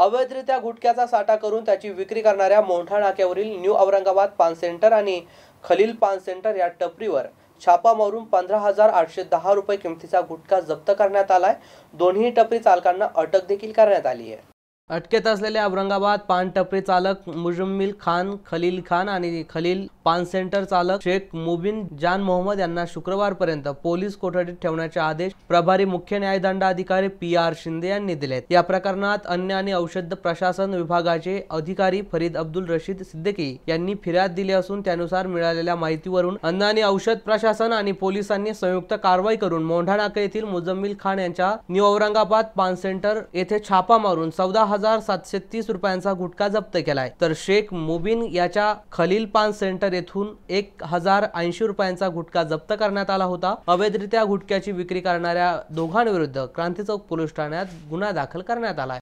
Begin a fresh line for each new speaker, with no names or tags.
अवैधरित्या गुटख्याचा साठा करून त्याची विक्री करणाऱ्या मोंढा नाक्यावरील न्यू औरंगाबाद पान सेंटर आणि खलील पान सेंटर या टपरीवर छापा मारून पंधरा हजार आठशे दहा रुपये किमतीचा गुटखा जप्त करण्यात आलाय दोन्ही टपरी चालकांना अटक देखील करण्यात आली आहे अटकेत असलेले औरंगाबाद पान टपरी चालक मुजम्मिल खान खलील खान आणि खलील पान सेंटर चालक शेख मुबिन जान मोहम्मद यांना शुक्रवारपर्यंत पोलीस कोठडीत ठेवण्याचे आदेश प्रभारी मुख्य न्यायदंडाधिकारी पी आर शिंदे यांनी दिलेत या प्रकरणात अन्न आणि औषध प्रशासन विभागाचे अधिकारी फरीद अब्दुल रशीद सिद्दीकी यांनी फिर्याद दिली असून त्यानुसार मिळालेल्या माहितीवरून अन्न आणि औषध प्रशासन आणि पोलिसांनी संयुक्त कारवाई करून मोंढा नाका येथील मुजम्मिल खान यांच्या न्यू औरंगाबाद पान सेंटर येथे छापा मारून चौदा हजार सातशे तीस रुपयांचा गुटखा जप्त केलाय तर शेख मुबिन याच्या खलील पान सेंटर येथून एक हजार ऐंशी रुपयांचा गुटखा जप्त करण्यात आला होता अवैधरित्या गुटख्याची विक्री करणाऱ्या दोघांविरुद्ध क्रांती चौक पोलीस ठाण्यात गुन्हा दाखल करण्यात आला